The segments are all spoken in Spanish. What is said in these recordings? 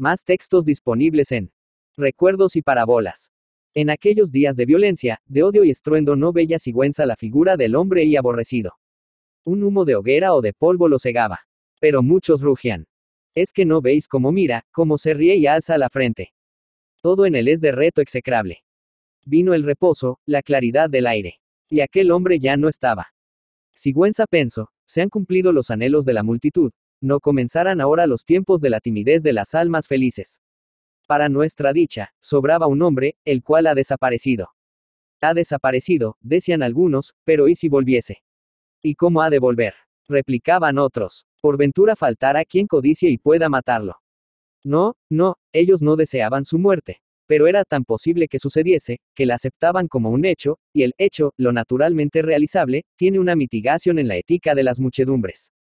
Más textos disponibles en Recuerdos y parábolas. En aquellos días de violencia, de odio y estruendo no veía sigüenza la figura del hombre y aborrecido. Un humo de hoguera o de polvo lo cegaba. Pero muchos rugían. Es que no veis cómo mira, cómo se ríe y alza la frente. Todo en él es de reto execrable. Vino el reposo, la claridad del aire. Y aquel hombre ya no estaba. Sigüenza pensó, se han cumplido los anhelos de la multitud, no comenzaran ahora los tiempos de la timidez de las almas felices. Para nuestra dicha, sobraba un hombre, el cual ha desaparecido. Ha desaparecido, decían algunos, pero ¿y si volviese? ¿Y cómo ha de volver? replicaban otros. Por ventura faltará quien codicie y pueda matarlo. No, no, ellos no deseaban su muerte, pero era tan posible que sucediese, que la aceptaban como un hecho, y el hecho, lo naturalmente realizable, tiene una mitigación en la ética de las muchedumbres.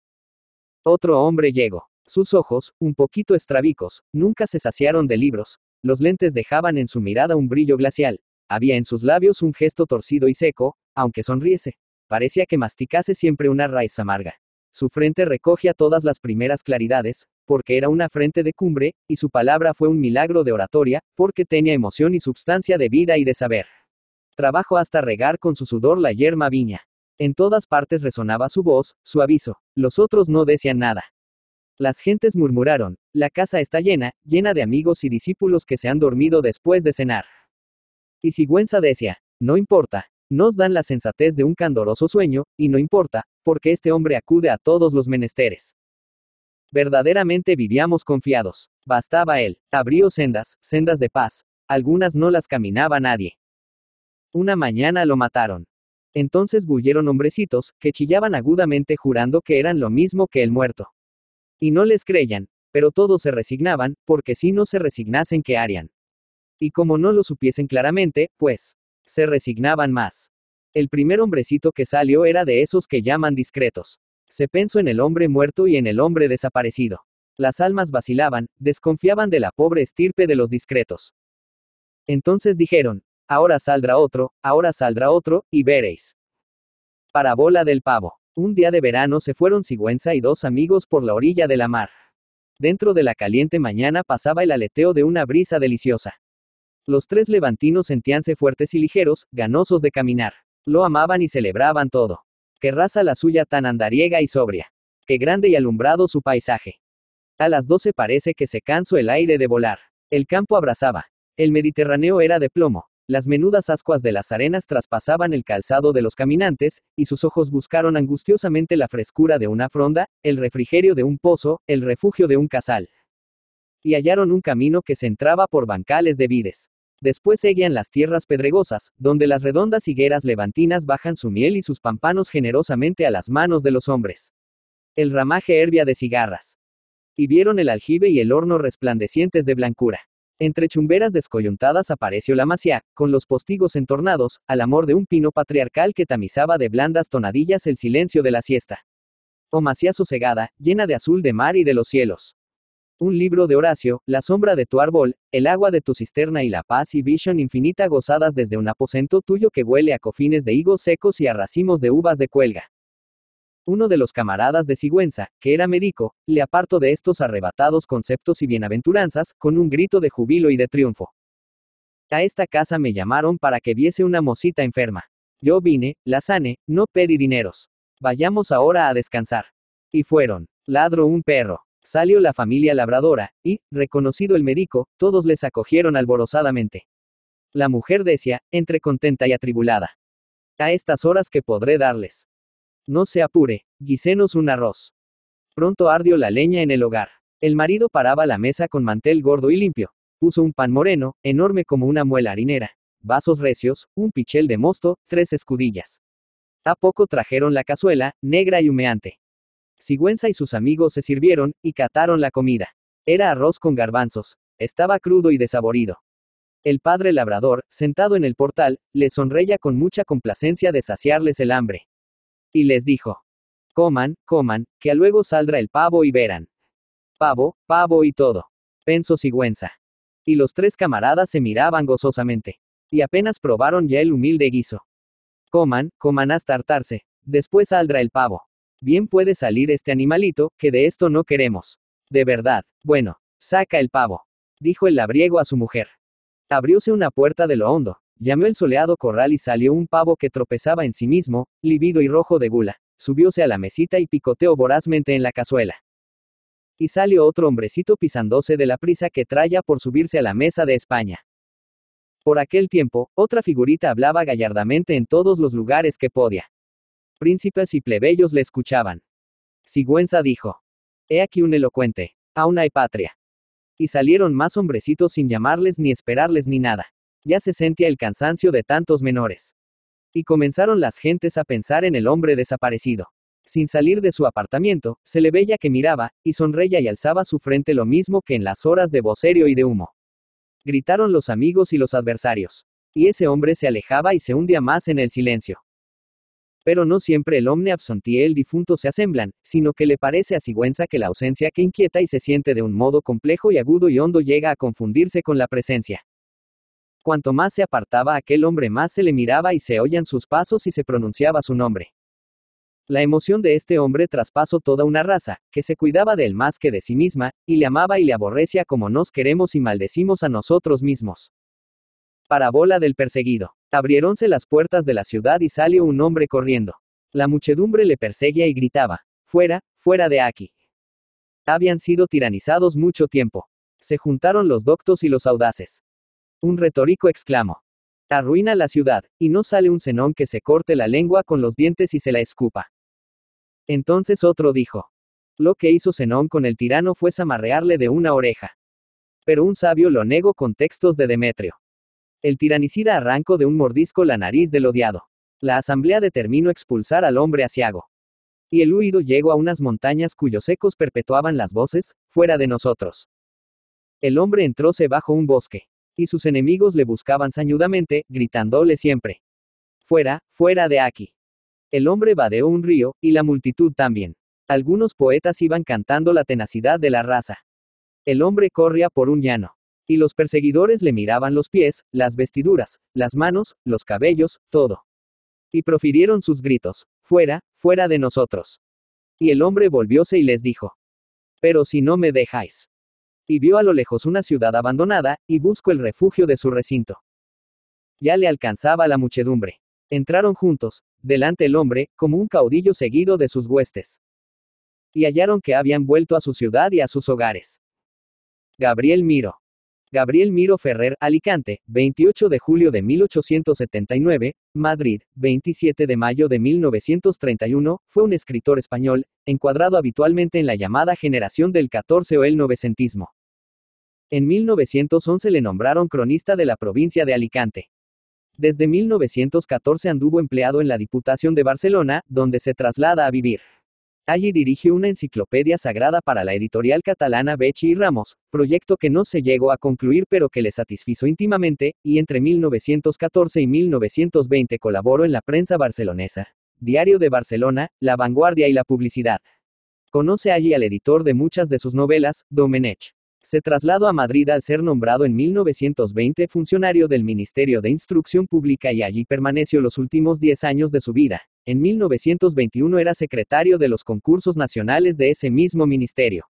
Otro hombre llegó. Sus ojos, un poquito estrabicos, nunca se saciaron de libros, los lentes dejaban en su mirada un brillo glacial, había en sus labios un gesto torcido y seco, aunque sonriese. Parecía que masticase siempre una raíz amarga. Su frente recogía todas las primeras claridades, porque era una frente de cumbre, y su palabra fue un milagro de oratoria, porque tenía emoción y substancia de vida y de saber. Trabajó hasta regar con su sudor la yerma viña. En todas partes resonaba su voz, su aviso. Los otros no decían nada. Las gentes murmuraron, la casa está llena, llena de amigos y discípulos que se han dormido después de cenar. Y Sigüenza decía, no importa, nos dan la sensatez de un candoroso sueño, y no importa, porque este hombre acude a todos los menesteres. Verdaderamente vivíamos confiados. Bastaba él, abrió sendas, sendas de paz, algunas no las caminaba nadie. Una mañana lo mataron. Entonces bullieron hombrecitos, que chillaban agudamente jurando que eran lo mismo que el muerto. Y no les creían, pero todos se resignaban, porque si no se resignasen, ¿qué harían? Y como no lo supiesen claramente, pues, se resignaban más. El primer hombrecito que salió era de esos que llaman discretos. Se pensó en el hombre muerto y en el hombre desaparecido. Las almas vacilaban, desconfiaban de la pobre estirpe de los discretos. Entonces dijeron, ahora saldrá otro, ahora saldrá otro, y veréis. Parabola del pavo. Un día de verano se fueron Sigüenza y dos amigos por la orilla de la mar. Dentro de la caliente mañana pasaba el aleteo de una brisa deliciosa. Los tres levantinos sentíanse fuertes y ligeros, ganosos de caminar. Lo amaban y celebraban todo. Qué raza la suya tan andariega y sobria. Qué grande y alumbrado su paisaje. A las doce parece que se cansó el aire de volar. El campo abrazaba. El Mediterráneo era de plomo. Las menudas ascuas de las arenas traspasaban el calzado de los caminantes, y sus ojos buscaron angustiosamente la frescura de una fronda, el refrigerio de un pozo, el refugio de un casal. Y hallaron un camino que se entraba por bancales de vides. Después seguían las tierras pedregosas, donde las redondas higueras levantinas bajan su miel y sus pampanos generosamente a las manos de los hombres. El ramaje hervia de cigarras. Y vieron el aljibe y el horno resplandecientes de blancura. Entre chumberas descoyuntadas apareció la masía, con los postigos entornados, al amor de un pino patriarcal que tamizaba de blandas tonadillas el silencio de la siesta. O oh, masía sosegada, llena de azul de mar y de los cielos. Un libro de Horacio, la sombra de tu árbol, el agua de tu cisterna y la paz y visión infinita gozadas desde un aposento tuyo que huele a cofines de higos secos y a racimos de uvas de cuelga uno de los camaradas de Sigüenza, que era médico, le aparto de estos arrebatados conceptos y bienaventuranzas, con un grito de júbilo y de triunfo. A esta casa me llamaron para que viese una mocita enferma. Yo vine, la sane, no pedí dineros. Vayamos ahora a descansar. Y fueron. Ladro un perro. Salió la familia labradora, y, reconocido el médico, todos les acogieron alborozadamente. La mujer decía, entre contenta y atribulada. A estas horas que podré darles. No se apure, guisenos un arroz. Pronto ardió la leña en el hogar. El marido paraba la mesa con mantel gordo y limpio. Puso un pan moreno, enorme como una muela harinera, vasos recios, un pichel de mosto, tres escudillas. A poco trajeron la cazuela, negra y humeante. Sigüenza y sus amigos se sirvieron, y cataron la comida. Era arroz con garbanzos. Estaba crudo y desaborido. El padre labrador, sentado en el portal, le sonreía con mucha complacencia de saciarles el hambre. Y les dijo, coman, coman, que a luego saldrá el pavo y verán. Pavo, pavo y todo. Penso sigüenza. Y los tres camaradas se miraban gozosamente. Y apenas probaron ya el humilde guiso. Coman, coman hasta hartarse. Después saldrá el pavo. Bien puede salir este animalito, que de esto no queremos. De verdad. Bueno, saca el pavo. Dijo el labriego a su mujer. Abrióse una puerta de lo hondo, Llamó el soleado corral y salió un pavo que tropezaba en sí mismo, livido y rojo de gula. Subióse a la mesita y picoteó vorazmente en la cazuela. Y salió otro hombrecito pisándose de la prisa que traía por subirse a la mesa de España. Por aquel tiempo, otra figurita hablaba gallardamente en todos los lugares que podía. Príncipes y plebeyos le escuchaban. Sigüenza dijo. He aquí un elocuente. Aún hay patria. Y salieron más hombrecitos sin llamarles ni esperarles ni nada. Ya se sentía el cansancio de tantos menores. Y comenzaron las gentes a pensar en el hombre desaparecido. Sin salir de su apartamento, se le veía que miraba, y sonreía y alzaba su frente lo mismo que en las horas de vocerio y de humo. Gritaron los amigos y los adversarios. Y ese hombre se alejaba y se hundía más en el silencio. Pero no siempre el omne y el difunto se asemblan, sino que le parece a Sigüenza que la ausencia que inquieta y se siente de un modo complejo y agudo y hondo llega a confundirse con la presencia cuanto más se apartaba aquel hombre más se le miraba y se oían sus pasos y se pronunciaba su nombre. La emoción de este hombre traspasó toda una raza, que se cuidaba de él más que de sí misma, y le amaba y le aborrecía como nos queremos y maldecimos a nosotros mismos. Parabola del perseguido. Abriéronse las puertas de la ciudad y salió un hombre corriendo. La muchedumbre le perseguía y gritaba, fuera, fuera de aquí. Habían sido tiranizados mucho tiempo. Se juntaron los doctos y los audaces. Un retórico exclamó. Arruina la ciudad, y no sale un cenón que se corte la lengua con los dientes y se la escupa. Entonces otro dijo. Lo que hizo Zenón con el tirano fue zamarrearle de una oreja. Pero un sabio lo negó con textos de Demetrio. El tiranicida arrancó de un mordisco la nariz del odiado. La asamblea determinó expulsar al hombre asiago. Y el huido llegó a unas montañas cuyos ecos perpetuaban las voces, fuera de nosotros. El hombre entróse bajo un bosque y sus enemigos le buscaban sañudamente, gritándole siempre. Fuera, fuera de aquí. El hombre vadeó un río, y la multitud también. Algunos poetas iban cantando la tenacidad de la raza. El hombre corría por un llano. Y los perseguidores le miraban los pies, las vestiduras, las manos, los cabellos, todo. Y profirieron sus gritos, fuera, fuera de nosotros. Y el hombre volvióse y les dijo, Pero si no me dejáis, y vio a lo lejos una ciudad abandonada, y buscó el refugio de su recinto. Ya le alcanzaba la muchedumbre. Entraron juntos, delante el hombre, como un caudillo seguido de sus huestes. Y hallaron que habían vuelto a su ciudad y a sus hogares. Gabriel Miro. Gabriel Miro Ferrer, Alicante, 28 de julio de 1879, Madrid, 27 de mayo de 1931, fue un escritor español, encuadrado habitualmente en la llamada generación del 14 o el novecentismo. En 1911 le nombraron cronista de la provincia de Alicante. Desde 1914 anduvo empleado en la Diputación de Barcelona, donde se traslada a vivir. Allí dirigió una enciclopedia sagrada para la editorial catalana Bechi y Ramos, proyecto que no se llegó a concluir pero que le satisfizo íntimamente, y entre 1914 y 1920 colaboró en la prensa barcelonesa, Diario de Barcelona, La Vanguardia y la Publicidad. Conoce allí al editor de muchas de sus novelas, Domenech. Se trasladó a Madrid al ser nombrado en 1920 funcionario del Ministerio de Instrucción Pública y allí permaneció los últimos 10 años de su vida. En 1921 era secretario de los concursos nacionales de ese mismo ministerio.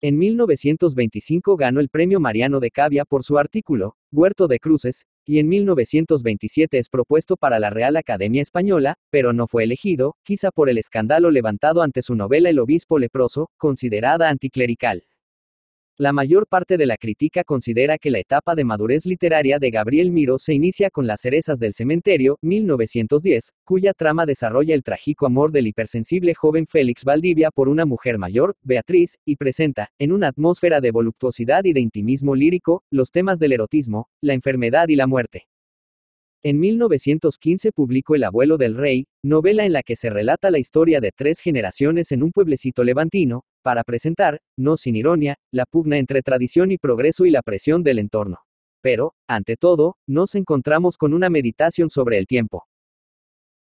En 1925 ganó el premio Mariano de Cavia por su artículo, Huerto de Cruces, y en 1927 es propuesto para la Real Academia Española, pero no fue elegido, quizá por el escándalo levantado ante su novela El Obispo Leproso, considerada anticlerical. La mayor parte de la crítica considera que la etapa de madurez literaria de Gabriel Miro se inicia con Las cerezas del cementerio, 1910, cuya trama desarrolla el trágico amor del hipersensible joven Félix Valdivia por una mujer mayor, Beatriz, y presenta, en una atmósfera de voluptuosidad y de intimismo lírico, los temas del erotismo, la enfermedad y la muerte. En 1915 publicó El abuelo del rey, novela en la que se relata la historia de tres generaciones en un pueblecito levantino, para presentar, no sin ironía, la pugna entre tradición y progreso y la presión del entorno. Pero, ante todo, nos encontramos con una meditación sobre el tiempo,